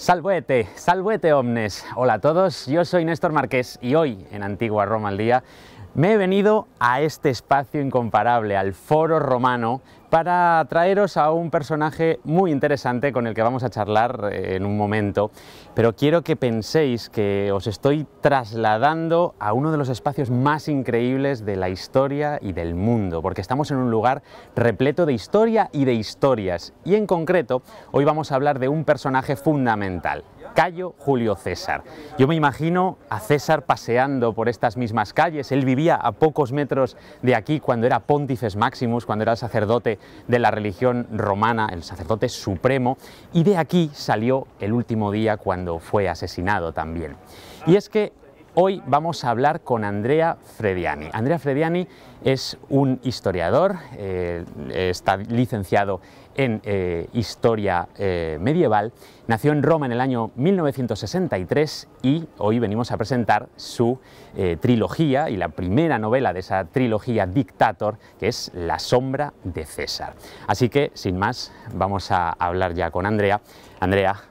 Salvete, salvete omnes. Hola a todos, yo soy Néstor Marqués y hoy en Antigua Roma al Día me he venido a este espacio incomparable, al Foro Romano, para traeros a un personaje muy interesante con el que vamos a charlar eh, en un momento, pero quiero que penséis que os estoy trasladando a uno de los espacios más increíbles de la historia y del mundo, porque estamos en un lugar repleto de historia y de historias, y en concreto hoy vamos a hablar de un personaje fundamental, Cayo Julio César. Yo me imagino a César paseando por estas mismas calles. Él vivía a pocos metros de aquí cuando era Pontifes Maximus, cuando era sacerdote de la religión romana, el sacerdote supremo, y de aquí salió el último día cuando fue asesinado también. Y es que Hoy vamos a hablar con Andrea Frediani. Andrea Frediani es un historiador, eh, está licenciado en eh, historia eh, medieval, nació en Roma en el año 1963 y hoy venimos a presentar su trilogía y la primera novela de esa trilogía Dictator, que es La sombra de César. Así que, sin más, vamos a hablar ya con Andrea. Andrea,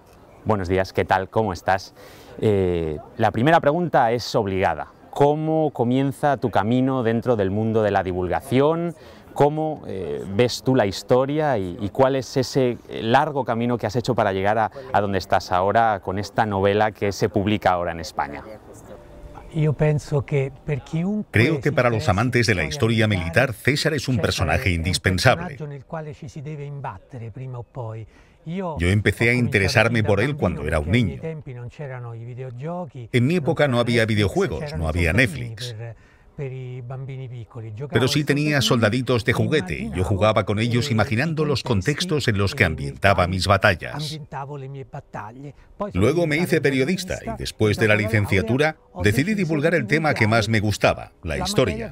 buenos días, ¿qué tal? ¿Cómo estás? Eh, la primera pregunta es obligada. ¿Cómo comienza tu camino dentro del mundo de la divulgación? ¿Cómo eh, ves tú la historia y, cuál es ese largo camino que has hecho para llegar a donde estás ahora con esta novela que se publica ahora en España? Creo que para los amantes de la historia militar, César es un personaje indispensable. Yo empecé a interesarme por él cuando era un niño. En mi época no había videojuegos, no había Netflix. Pero sí tenía soldaditos de juguete. Yo jugaba con ellos imaginando los contextos en los que e ambientaba mis batallas. Luego me hice periodista y después de la licenciatura decidí divulgar el tema que más me gustaba, la historia.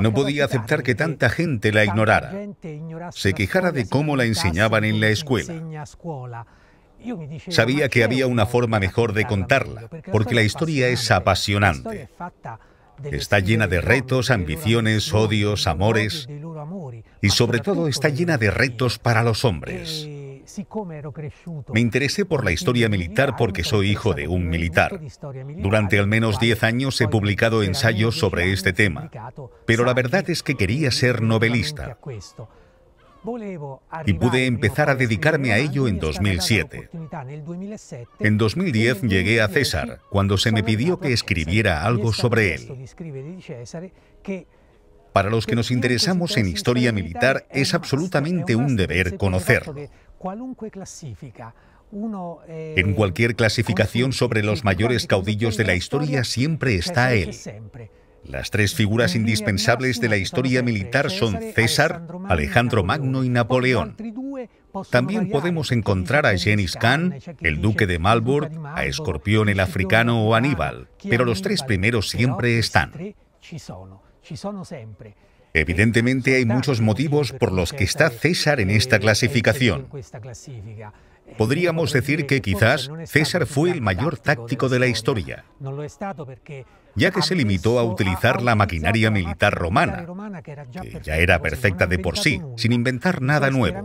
No podía aceptar que tanta gente la ignorara, se quejara de cómo la enseñaban en la escuela. Sabía que había una forma mejor de contarla, porque la historia es apasionante. Está llena de retos, ambiciones, odios, amores y sobre todo está llena de retos para los hombres. Eh, Me interesé por la historia militar porque soy hijo de un militar. Durante al menos 10 años he publicado ensayos sobre este tema, pero la verdad es que quería ser novelista y pude empezar a dedicarme a ello en 2007. En 2010 llegué a César, cuando se me pidió que escribiera algo sobre él. Para los que nos interesamos en historia militar es absolutamente un deber conocerlo. Eh, en cualquier clasificación sobre los mayores caudillos de la historia siempre está él. Las tres figuras indispensables de la historia militar son César, Alejandro Magno y Napoleón. También podemos encontrar a Genis Khan, el duque de Malburg, a Escorpión el africano o Aníbal, pero los tres primeros siempre están. Evidentemente hay muchos motivos por los que está César en esta eh, clasificación. Podríamos decir que quizás César fue el mayor táctico de la historia, ya que se limitó a utilizar la maquinaria militar romana, que ya era perfecta de por sí, sin inventar nada nuevo.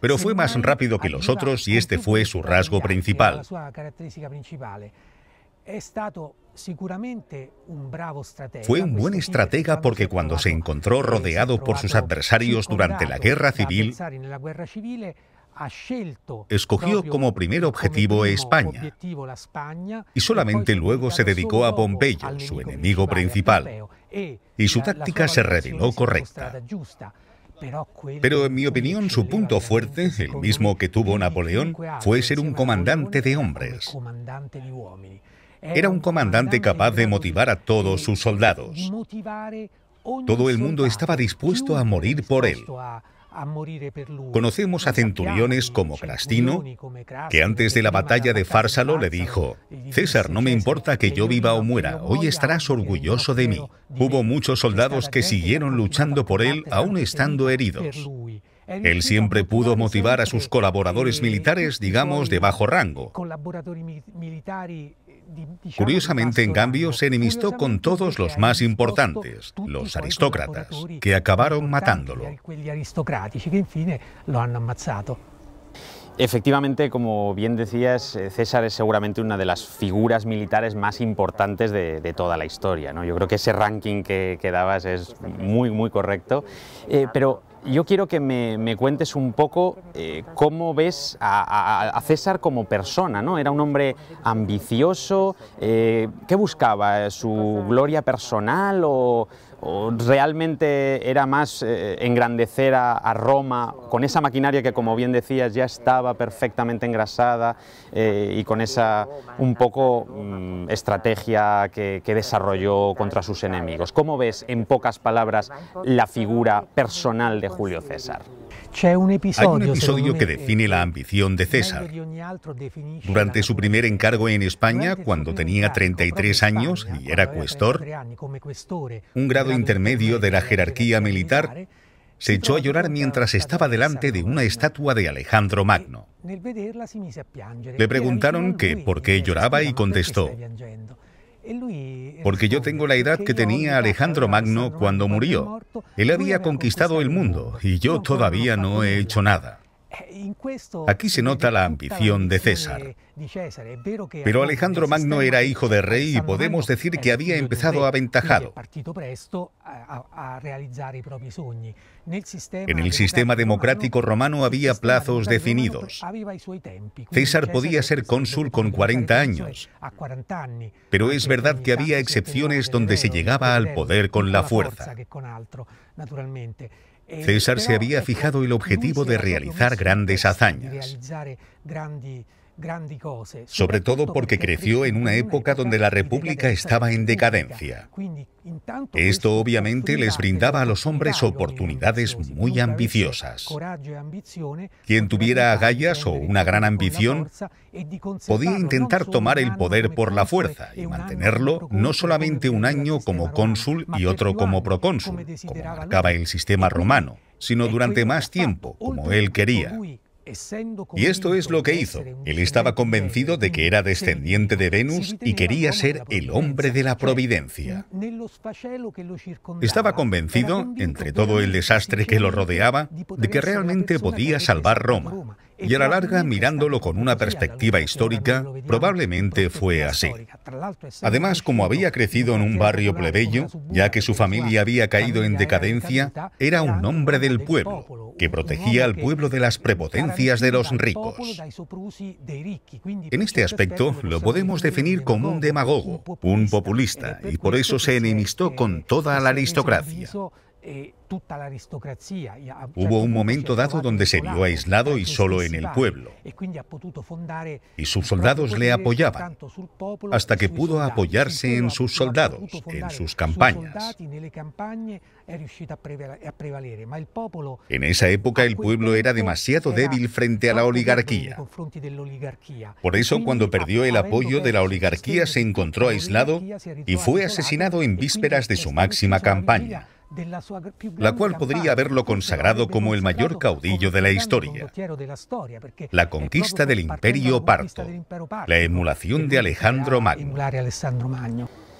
Pero fue más rápido que los otros y este fue su rasgo principal. Fue un pues, buen estratega porque cuando se encontró rodeado por sus adversarios durante la guerra civil, escogió como primer objetivo España y solamente e luego se dedicó a Pompeyo, su enemigo principal, e y su táctica se reveló correcta. Pero en mi opinión su punto fuerte, el mismo que tuvo Napoleón, fue ser un comandante de hombres. Era un comandante capaz de motivar a todos sus soldados. Todo el mundo estaba dispuesto a morir por él. Conocemos a centuriones como Crastino, que antes de la batalla de Fársalo le dijo, César, no me importa que yo viva o muera, hoy estarás orgulloso de mí. Hubo muchos soldados que siguieron luchando por él aún estando heridos. Él siempre pudo motivar a sus colaboradores militares, digamos, de bajo rango. Curiosamente, en cambio, se enemistó con todos los más importantes, los aristócratas, que acabaron matándolo. Efectivamente, como bien decías, eh, César es seguramente una de las figuras militares más importantes de, toda la historia. ¿no? Yo creo que ese ranking que, dabas es muy, muy correcto. Eh, pero yo quiero que me, cuentes un poco eh, cómo ves a, César como persona, ¿no? Era un hombre ambicioso, eh, ¿qué buscaba? ¿Su gloria personal o, o realmente era más eh, engrandecer a, Roma con esa maquinaria que como bien decías ya estaba perfectamente engrasada eh, y con esa un poco mm, estrategia que, desarrolló contra sus enemigos. ¿Cómo ves en pocas palabras la figura personal de Julio César? Hay un episodio que eh, define la ambición de César. Durante su primer encargo en España, cuando tenía 33 años y era cuestor, un grado intermedio de la jerarquía militar, se echó a llorar mientras estaba delante de una estatua de Alejandro e Magno. Le preguntaron que por qué e lloraba y contestó, porque yo tengo la edad que tenía Alejandro Magno cuando murió. Él había conquistado el mundo y yo todavía no he hecho nada. Eh, Aquí se nota la ambición de César. Pero Alejandro Magno era hijo de rey y podemos decir que había empezado aventajado. En el sistema democrático romano había plazos definidos. César podía ser cónsul con 40 años, pero es verdad que había excepciones donde se llegaba al poder con la fuerza. César se había fijado el objetivo de realizar grandes hazañas. Eh, sobre todo porque creció en una época donde la República estaba en decadencia. Esto obviamente les brindaba a los hombres e oportunidades muy ambiciosas. E Quien tuviera agallas o una gran ambición e podía intentar tomar el poder por la fuerza y mantenerlo no solamente un año como cónsul y otro como procónsul, como marcaba el sistema romano, sino durante más tiempo, como él quería. Y esto es lo que hizo. Él estaba convencido de que era descendiente de Venus y quería ser el hombre de la providencia. Estaba convencido, entre todo el desastre que lo rodeaba, de que realmente podía salvar Roma y a la larga, mirándolo con una perspectiva histórica, probablemente fue así. Además, como había crecido en un barrio plebeyo, ya que su familia había caído en decadencia, era un hombre del pueblo, que protegía al pueblo de las prepotencias de los ricos. En este aspecto, lo podemos definir como un demagogo, un populista, y por eso se enemistó con toda la aristocracia. Eh, e Hubo un momento dado donde se vio aislado y solo en el pueblo, e y sus soldados le apoyaban, hasta que pudo apoyarse en sus soldados, en sus campañas. En esa época el pueblo era demasiado débil frente a la oligarquía. Por e eso cuando perdió el apoyo de la oligarquía se encontró aislado y fue asesinado en vísperas de su máxima campaña la cual podría haberlo consagrado como el mayor caudillo de la historia. La conquista del imperio parto, la emulación de Alejandro Magno.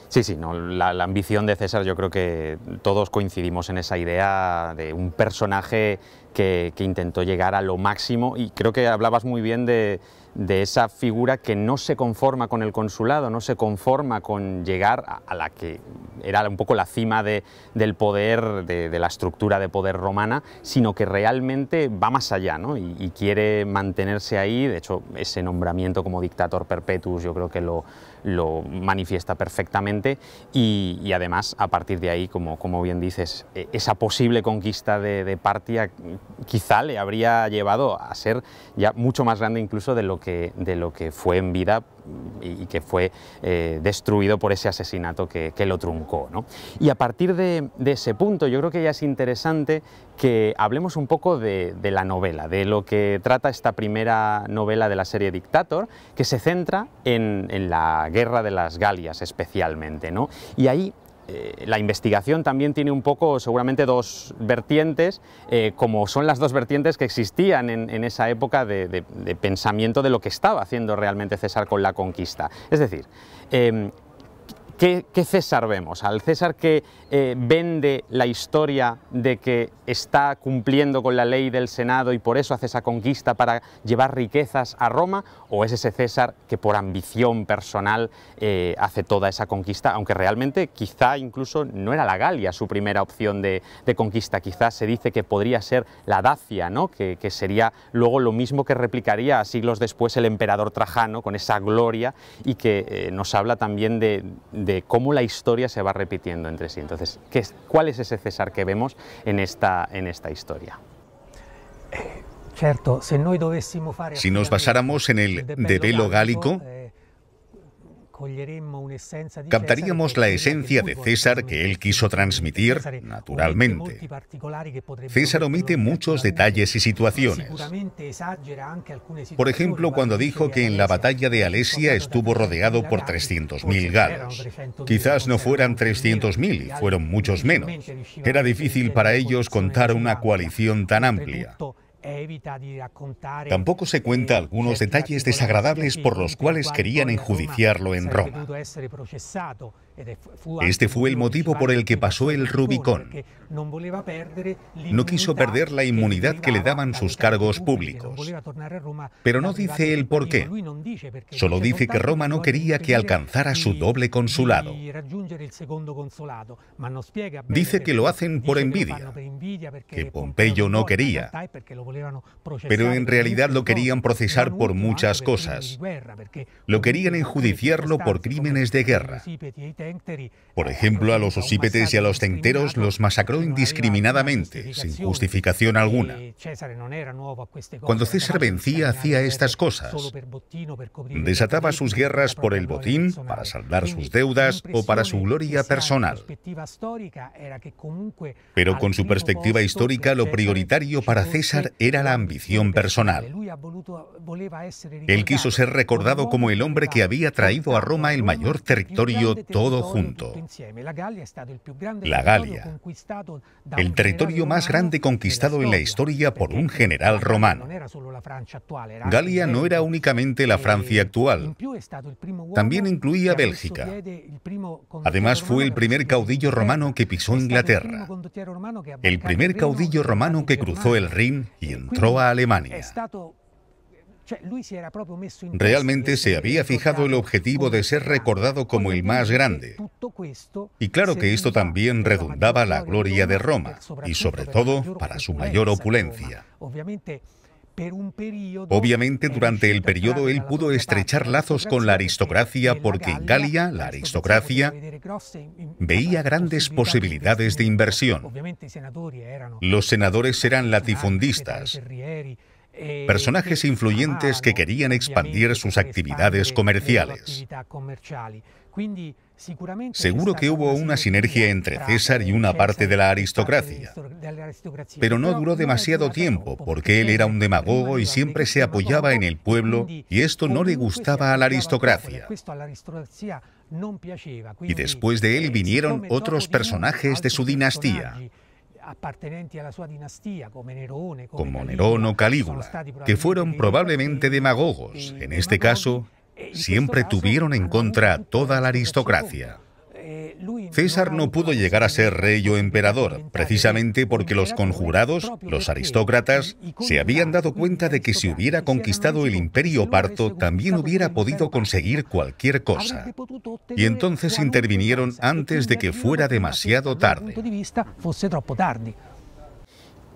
Sí, sí, no, la, ambición de César, yo creo que todos coincidimos en esa idea de un personaje que intentó llegar a lo máximo y creo que hablabas muy bien de, de esa figura que no se conforma con el consulado, no se conforma con llegar a, la que era un poco la cima del poder, de, la estructura de poder romana, sino que realmente va más allá ¿no? y, quiere mantenerse ahí. De hecho, ese nombramiento como dictator perpetuus yo creo que lo, lo manifiesta perfectamente y, además a partir de ahí, como, como bien dices, e, esa posible conquista de, de Partia quizá le habría llevado a ser ya mucho más grande incluso de lo que de lo que fue en vida y, que fue eh, destruido por ese asesinato que, lo truncó. ¿no? Y a partir de, ese punto yo creo que ya es interesante que hablemos un poco de, la novela, de lo que trata esta primera novela de la serie Dictator, que se centra en, en la guerra de las Galias especialmente. ¿no? Y ahí eh, la investigación también tiene un poco, seguramente, dos vertientes, eh, como son las dos vertientes que existían en, esa época de, pensamiento de lo que estaba haciendo realmente César con la conquista. Es decir, em, ¿Qué, César vemos? ¿Al César que eh, vende la historia de que está cumpliendo con la ley del Senado y por eso hace esa conquista para llevar riquezas a Roma? ¿O es ese César que por ambición personal eh, hace toda esa conquista, aunque realmente quizá incluso no era la Galia su primera opción de, conquista? Quizás se dice que podría ser la Dacia, ¿no? que, sería luego lo mismo que replicaría siglos después el emperador Trajano con esa gloria y que eh, nos habla también de de cómo la historia se va repitiendo entre sí. Entonces, ¿cuál es ese César que vemos en esta, en esta historia? Eh, si nos basáramos en el de velo gálico, eh, Captaríamos la esencia de César que él quiso transmitir, naturalmente. César omite muchos detalles y situaciones. Por ejemplo, cuando dijo que en la batalla de Alesia estuvo rodeado por 300.000 galos. Quizás no fueran 300.000 y fueron muchos menos. Era difícil para ellos contar una coalición tan amplia. Tampoco se cuenta eh, algunos detalles desagradables por los cuales querían enjudiciarlo en Roma. Eh, este fue el motivo por el que pasó el Rubicón. No quiso perder la inmunidad que le daban sus cargos públicos. Pero no dice el por qué. Solo dice que Roma no quería que alcanzara su doble consulado. Dice que lo hacen por envidia, que Pompeyo no quería, pero en realidad lo querían procesar por muchas cosas. Lo querían enjudiciarlo por crímenes de guerra. Por ejemplo, a los osípetes y a los centeros los masacró indiscriminadamente, sin justificación alguna. Eh, pues, este Cuando César vencía hacía estas cosas. Desataba sus guerras por el botín, para saldar sus deudas o para su gloria personal. Pero con su perspectiva histórica lo prioritario para César era era la ambición personal. Él quiso ser recordado como el hombre que había traído a Roma el mayor territorio todo junto. La Galia, el territorio más grande conquistado en la historia por un general romano. Galia no era únicamente la Francia actual, también incluía Bélgica. Además fue el primer caudillo romano que pisó Inglaterra, el primer caudillo romano que cruzó el Rin y entró a Alemania. Realmente se e había fijado el objetivo de ser recordado como el más grande. Y claro que esto también redundaba la gloria de Roma, y sobre todo para su mayor opulencia. Obviamente durante el periodo él pudo estrechar lazos con la aristocracia porque en Galia la aristocracia veía grandes posibilidades de inversión. Los senadores eran latifundistas, eh, personajes influyentes que querían expandir sus actividades comerciales. Seguro que hubo una sinergia entre César y una parte de la aristocracia, pero no duró demasiado tiempo porque él era un demagogo y siempre se apoyaba en el e pueblo y esto no le gustaba a la aristocracia. E y después de él eh, vinieron otros personajes de su dinastía como Nerón o Calígula, que fueron probablemente demagogos, en este caso siempre tuvieron en contra toda la aristocracia. César no pudo llegar a ser rey o emperador, precisamente porque los conjurados, los aristócratas, se habían dado cuenta de que si hubiera conquistado el imperio parto, también hubiera podido conseguir cualquier cosa. Y entonces intervinieron antes de que fuera demasiado tarde.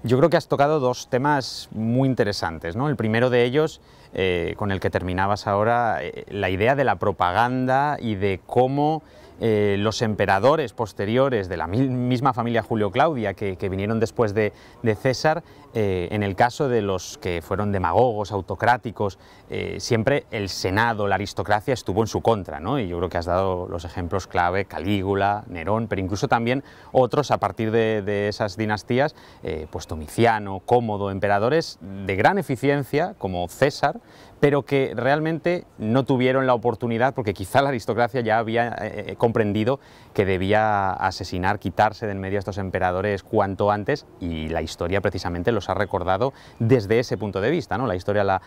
Yo creo que has tocado dos temas muy interesantes. ¿no? El primero de ellos, eh, con el que terminabas ahora, eh, la idea de la propaganda y de cómo eh, los emperadores posteriores de la misma familia Julio Claudia, que, vinieron después de César, eh, en el caso de los que fueron demagogos, autocráticos, eh, siempre el Senado, la aristocracia estuvo en su contra, Y yo creo que has dado los ejemplos clave, Calígula, Nerón, pero incluso también otros a partir de, esas dinastías, eh, pues tomiciano Cómodo, emperadores de gran eficiencia, como César, pero que realmente no tuvieron la oportunidad porque quizá la aristocracia ya había comprendido que debía asesinar, quitarse de en medio a estos emperadores cuanto antes y la historia precisamente lo ha recordado desde ese punto de vista, ¿no? La historia la,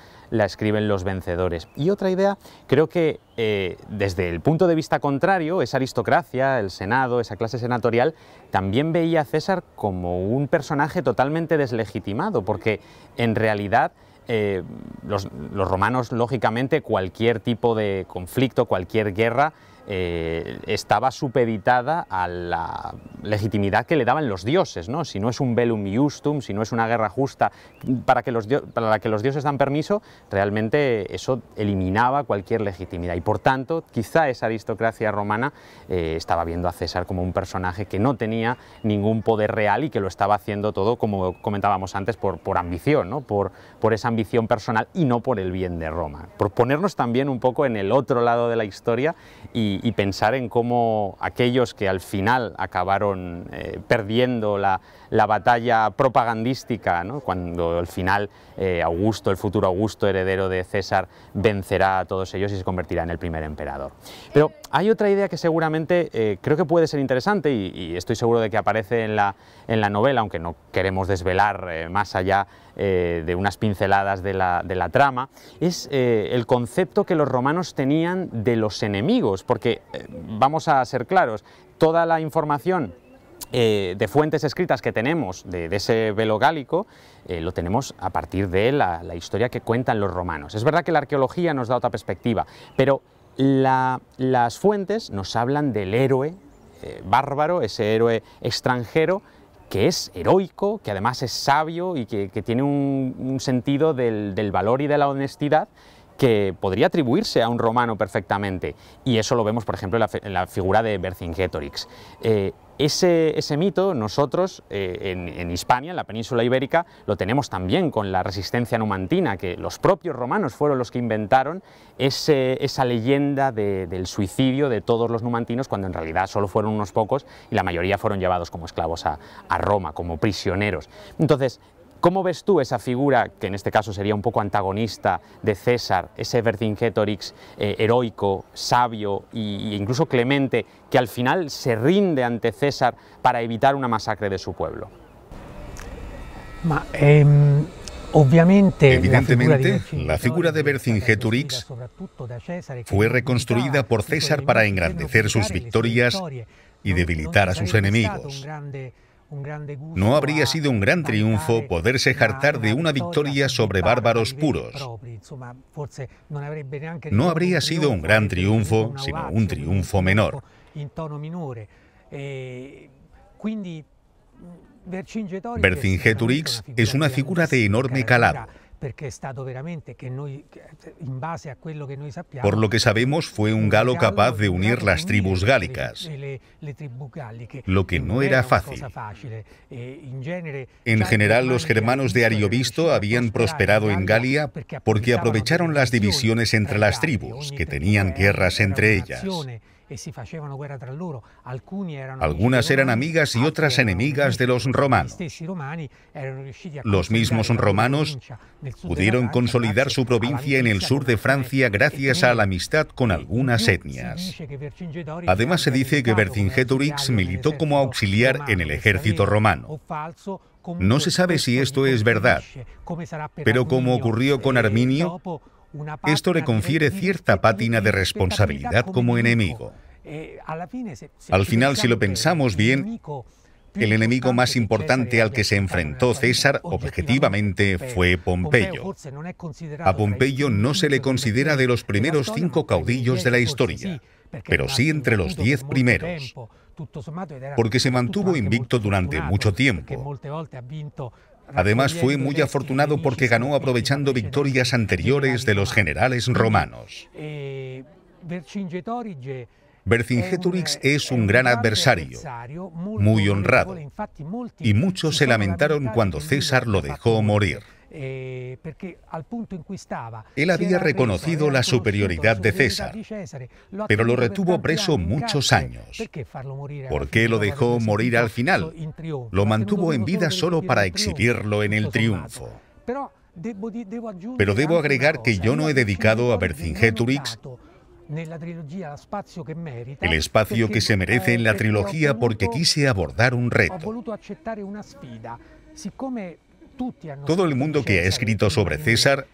escriben los vencedores. Y otra idea, creo que eh, desde el punto de vista contrario, esa aristocracia, el Senado, esa clase senatorial, también veía a César como un personaje totalmente deslegitimado, porque en realidad... Eh, los romanos, lógicamente, cualquier tipo de conflicto, cualquier guerra, eh, estaba supeditada a la legitimidad que le daban los dioses, ¿no? Si no es un velum iustum si no es una guerra justa para, que los la que los dioses dan permiso, realmente eso eliminaba cualquier legitimidad. Y por tanto, quizá esa aristocracia romana eh, estaba viendo a César como un personaje que no tenía ningún poder real y que lo estaba haciendo todo, como comentábamos antes, por, ambición, ¿no? por, por esa ambición personal y no por el bien de Roma. Por ponernos también un poco en el otro lado de la historia y y, pensar en cómo aquellos que al final acabaron eh, perdiendo la, batalla propagandística, cuando al final eh, Augusto, el futuro Augusto, heredero de César, vencerá a todos ellos y se convertirá en el primer emperador. Pero hay otra idea que seguramente eh, creo que puede ser interesante y, y, estoy seguro de que aparece en la, en la novela, aunque no queremos desvelar más allá eh, de unas pinceladas de la, de la trama, es eh, el concepto que los romanos tenían de los enemigos, porque eh, vamos a ser claros, toda la información de fuentes escritas que tenemos de, ese velo gálico, lo tenemos a partir de la, historia que cuentan los romanos. Es verdad que la arqueología nos da otra perspectiva, pero las fuentes nos hablan del héroe bárbaro, ese héroe extranjero que es heroico, que además es sabio y que, tiene un, sentido del, valor y de la honestidad que podría atribuirse a un romano perfectamente, y eso lo vemos, por ejemplo, en la, figura de Vercingetorix. Eh, ese, mito nosotros eh, en, en, Hispania, en la península ibérica, lo tenemos también con la resistencia numantina, que los propios romanos fueron los que inventaron esa leyenda del suicidio de todos los numantinos, cuando en realidad solo fueron unos pocos y la mayoría fueron llevados como esclavos a, a Roma, como prisioneros. Entonces, ¿Cómo ves tú esa figura, que en este caso sería un poco antagonista de César, ese Vercingetorix eh, heroico, sabio e incluso clemente, que al final se rinde ante César para evitar una masacre de su pueblo? Em, obviamente, Evidentemente, la figura de Vercingetorix fue reconstruida por César para engrandecer sus victorias y debilitar a sus enemigos. No habría sido un gran triunfo poderse jartar de una victoria sobre bárbaros puros. No habría sido un gran triunfo, sino un triunfo menor. E Vercingetorix es una figura de enorme calado. Por lo que sabemos, fue un galo capaz de unir las tribus gálicas, lo que no era fácil. E, en general, los germanos de Ariovisto habían prosperado en Galia porque aprovecharon las divisiones entre las tribus, que tenían guerras entre ellas. Algunas eran amigas y otras enemigas de los romanos. Los mismos romanos pudieron consolidar su provincia en el sur de Francia gracias a la amistad con algunas etnias. Además se dice que Vercingetorix militó como auxiliar en el ejército romano. No se sabe si esto es verdad, pero como ocurrió con eh, Arminio, esto le confiere cierta pátina de responsabilidad como enemigo. Eh, al final, si lo pensamos bien, el enemigo más importante al que se enfrentó César objetivamente fue Pompeyo. A Pompeyo no se le considera de los primeros cinco caudillos de la historia, pero sí entre los diez primeros, porque se mantuvo invicto durante mucho tiempo. Además fue muy afortunado porque ganó pues, aprovechando victorias anteriores de los generales romanos. Eh, Vercingetorix eh, es un gran adversario, muy honrado, y muchos se lamentaron cuando César lo dejó morir. Eh, Él había reconocido la superioridad de César, pero lo retuvo preso muchos años. ¿Por qué lo dejó morir al final? Lo mantuvo en vida solo para exhibirlo en el triunfo. Pero debo agregar que yo no he dedicado a Vercingetorix el espacio que se merece en la trilogía porque quise abordar un reto. Todo el mundo que ha eh, eh, escrito sobre César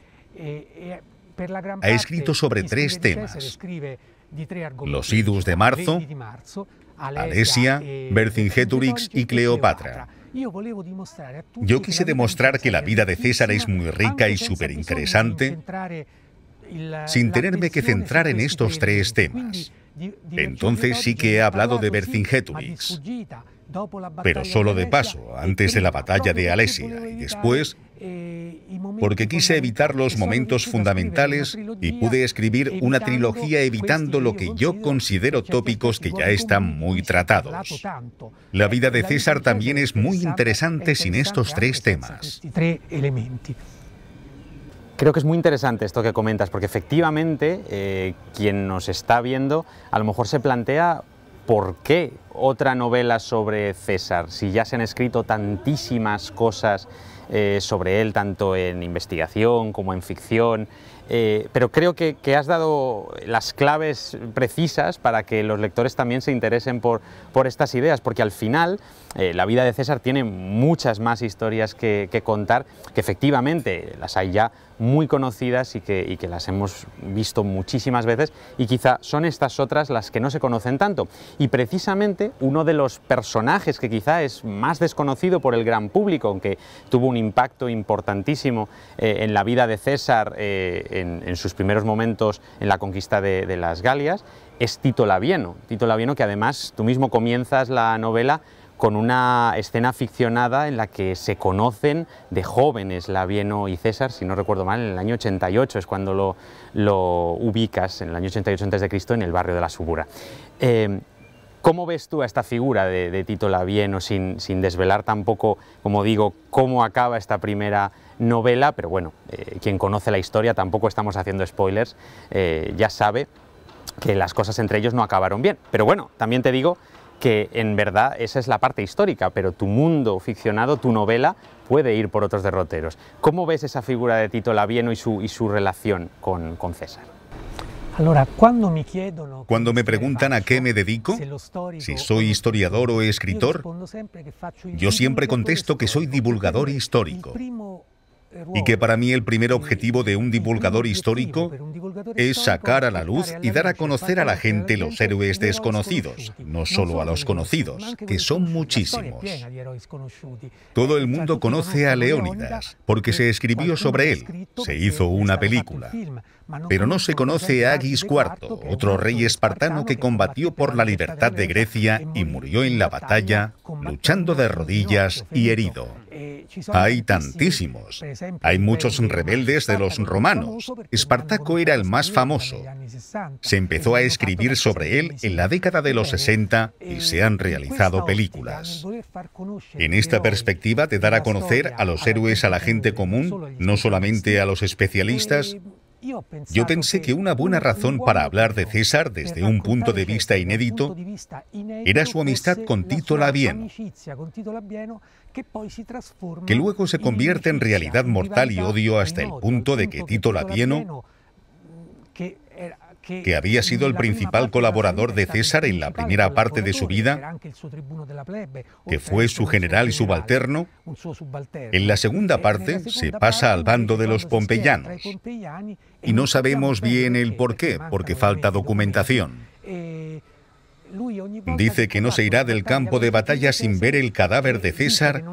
ha escrito sobre tres temas. Los idus de marzo, Alesia, Vercingetorix eh, y e Cleopatra. Yo quise demostrar que la vida de César es muy rica y súper interesante sin tenerme que centrar en estos tres temas. Entonces sí que he hablado de Vercingetorix pero solo de paso, antes de la batalla de Alesia y después, porque quise evitar los momentos fundamentales y pude escribir una trilogía evitando lo que yo considero tópicos que ya están muy tratados. La vida de César también es muy interesante sin estos tres temas. Creo que es muy interesante esto que comentas, porque efectivamente eh, quien nos está viendo a lo mejor se plantea ¿por qué otra novela sobre César? Si ya se han escrito tantísimas cosas eh, sobre él, tanto en investigación como en ficción, eh, pero creo que, has dado las claves precisas para que los lectores también se interesen por, estas ideas, porque al final eh, la vida de César tiene muchas más historias que, contar, que efectivamente las hay ya muy conocidas y que, las hemos visto muchísimas veces, y quizá son estas otras las que no se conocen tanto. Y precisamente uno de los personajes que quizá es más desconocido por el gran público, aunque tuvo un impacto importantísimo eh, en la vida de César, en, sus primeros momentos en la conquista de, las Galias, es Tito Labieno. Tito Labieno que además tú mismo comienzas la novela con una escena ficcionada en la que se conocen de jóvenes Labieno y César, si no recuerdo mal, en el año 88 es cuando lo, ubicas, en el año 88 a.C., en el barrio de la Subura. Eh, ¿Cómo ves tú a esta figura de, Tito Labieno sin, sin, desvelar tampoco, como digo, cómo acaba esta primera novela, pero bueno, eh, quien conoce la historia, tampoco estamos haciendo spoilers, eh, ya sabe que las cosas entre ellos no acabaron bien. Pero bueno, también te digo que en verdad esa es la parte histórica, pero tu mundo ficcionado, tu novela, puede ir por otros derroteros. ¿Cómo ves esa figura de Tito Labieno y su, y su relación con, con César? Cuando me preguntan a qué me dedico, si soy historiador o escritor, yo siempre contesto que soy divulgador histórico y que para mí el primer objetivo de un divulgador histórico es sacar a la luz y dar a conocer a la gente los héroes desconocidos, no solo a los conocidos, que son muchísimos. Todo el mundo conoce a Leónidas, porque se escribió sobre él, se hizo una película. Pero no se conoce a Agis IV, otro rey espartano que combatió por la libertad de Grecia y murió en la batalla, luchando de rodillas y herido. Hay tantísimos. Hay muchos rebeldes de los romanos. Espartaco era el más famoso. Se empezó a escribir sobre él en la década de los 60 y se han eh, realizado películas. En esta perspectiva de dar a conocer a los héroes a la gente común, no solamente a los especialistas, eh, yo pensé que una buena razón para hablar de César desde un punto de vista inédito era su amistad con Tito Labieno, que luego se convierte en realidad mortal y odio hasta el punto de que Tito Labieno que había sido el principal colaborador de César en la primera parte de su vida, que fue su general y subalterno, en la segunda parte se pasa al bando de los pompeyanos. Y no sabemos bien el por qué, porque falta documentación. Eh, dice que no se irá del campo de batalla sin ver el cadáver de César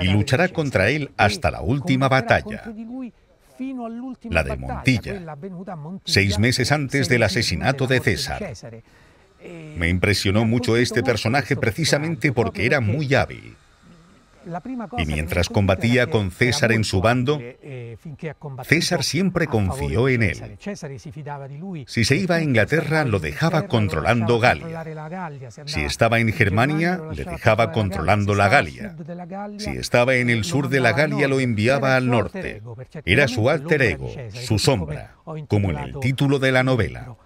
y luchará contra él hasta la eh, última batalla la de Montilla, seis e meses antes del asesinato de César. Eh, Me impresionó e mucho este personaje precisamente porque era muy hábil. Y mientras combatía con César en su bando, eh, César siempre confió en él. Si se iba a Inglaterra, lo dejaba controlando Galia. Si estaba en Germania, le dejaba controlando la Galia. Si estaba en el sur de la Galia, lo enviaba al norte. Era su alter ego, su sombra, como en el título de la novela.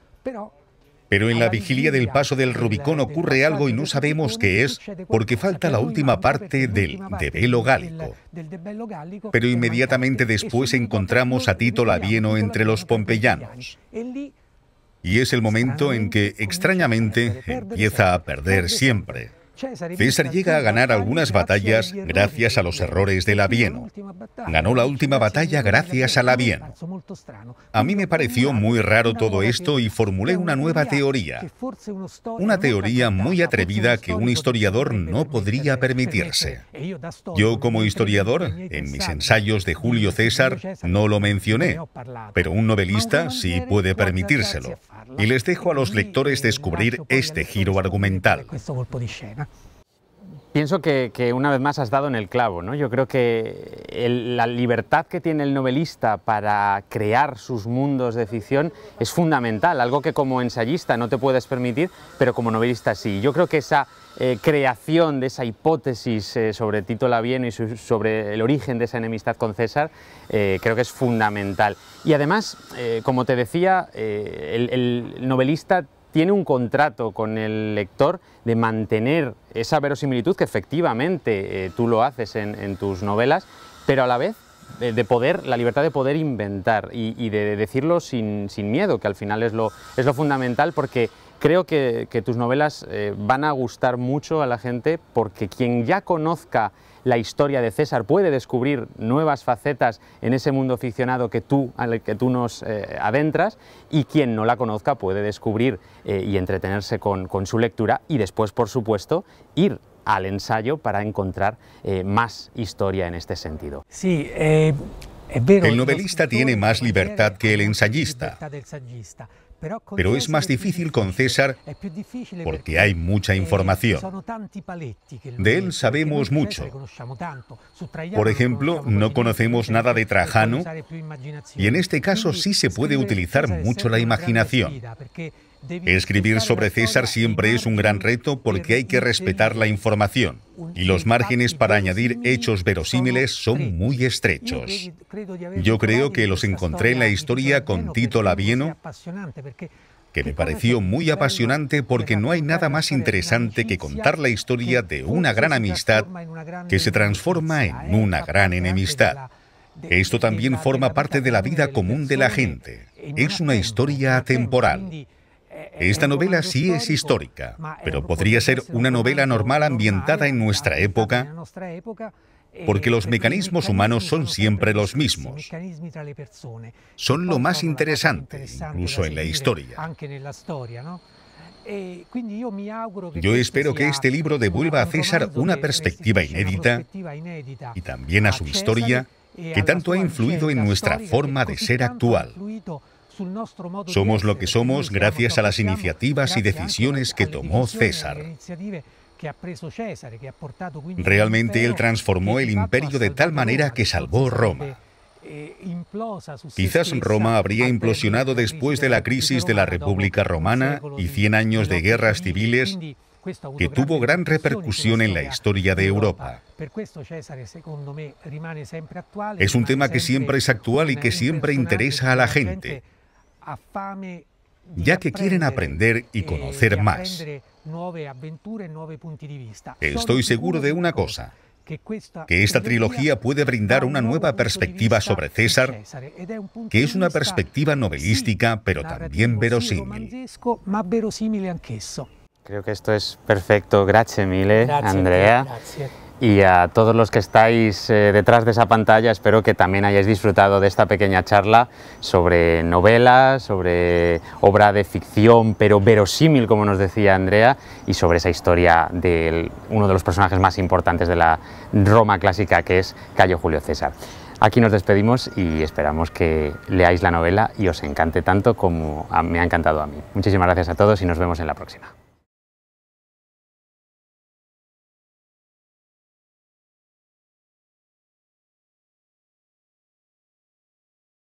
Pero en la vigilia del paso del Rubicón ocurre algo y no sabemos qué es porque falta la última parte del Debelo gálico. Pero inmediatamente este después encontramos a Tito Lavieno entre los pompeyanos. Y es el momento en que, extrañamente, empieza a perder siempre. César llega a ganar algunas batallas gracias a los errores la bien. Ganó la última batalla gracias la bien. A mí me pareció muy raro todo esto y formulé una nueva teoría. Una teoría muy atrevida que un historiador no podría permitirse. Yo como historiador, en mis ensayos de Julio César, no lo mencioné, pero un novelista sí puede permitírselo. Y les dejo a los lectores descubrir este giro argumental. Pienso que, una vez más has dado en el clavo, ¿no? Yo creo que la libertad que tiene el novelista para crear sus mundos de ficción es fundamental, algo que como ensayista no te puedes permitir, pero como novelista sí. Yo creo que esa eh, creación de esa hipótesis eh, sobre Tito Labieno y sobre el origen de esa enemistad con César, eh, creo que es fundamental. Y además, como te decía, el novelista tiene un contrato con el lector de mantener esa verosimilitud que efectivamente eh, tú lo haces en, tus novelas, pero a la vez de, poder, la libertad de poder inventar y, de, decirlo sin, miedo, que al final es lo, es lo fundamental porque creo que, tus novelas eh, van a gustar mucho a la gente porque quien ya conozca la historia de César, puede descubrir nuevas facetas en ese mundo aficionado que tú, al que tú nos eh, adentras y quien no la conozca puede descubrir eh, y entretenerse con, su lectura y después, por supuesto, ir al ensayo para encontrar eh, más historia en este sentido. Sí, es El novelista tiene más libertad que el ensayista. Pero es más difícil con César porque hay mucha eh, información. De él sabemos mucho. Por ejemplo, no conocemos nada de Trajano y en este caso sí se puede utilizar mucho la imaginación. Escribir sobre César siempre es un gran reto porque hay que respetar la información y los márgenes para añadir hechos verosímiles son muy estrechos. Yo creo que los encontré en la historia con Tito Labieno que me pareció muy apasionante porque no hay nada más interesante que contar la historia de una gran amistad que se transforma en una gran enemistad. Esto también forma parte de la vida común de la gente. Es una historia atemporal. Esta novela sí es histórica, pero podría ser una novela normal ambientada en nuestra época porque los mecanismos humanos son siempre los mismos. Son lo más interesante, incluso en la historia. Yo espero que este libro devuelva a César una perspectiva inédita y también a su historia que tanto ha influido en nuestra forma de ser actual. Somos lo que somos gracias a las iniciativas y decisiones que tomó César. Realmente él transformó e el imperio de tal manera que salvó Roma. E Quizás Roma habría implosionado después de la crisis de la República Romana y 100 años de guerras civiles que tuvo gran repercusión en la historia de Europa. Es un tema que siempre es actual y que siempre e interesa a la gente ya que quieren aprender y eh, conocer más. Estoy seguro de una cosa, que esta trilogía puede brindar una nueva perspectiva sobre César, eh, que es una perspectiva novelística, pero también verosímil. Creo que esto es perfecto. Gracias mille, Andrea y a todos los que estáis eh, detrás de esa pantalla espero que también hayáis disfrutado de esta pequeña charla sobre novelas, sobre obra de ficción pero verosímil como nos decía Andrea y sobre esa historia de uno de los personajes más importantes de la Roma clásica que es Cayo Julio César. Aquí nos despedimos y esperamos que leáis la novela y os encante tanto como me ha encantado a mí. Muchísimas gracias a todos y nos vemos en la próxima.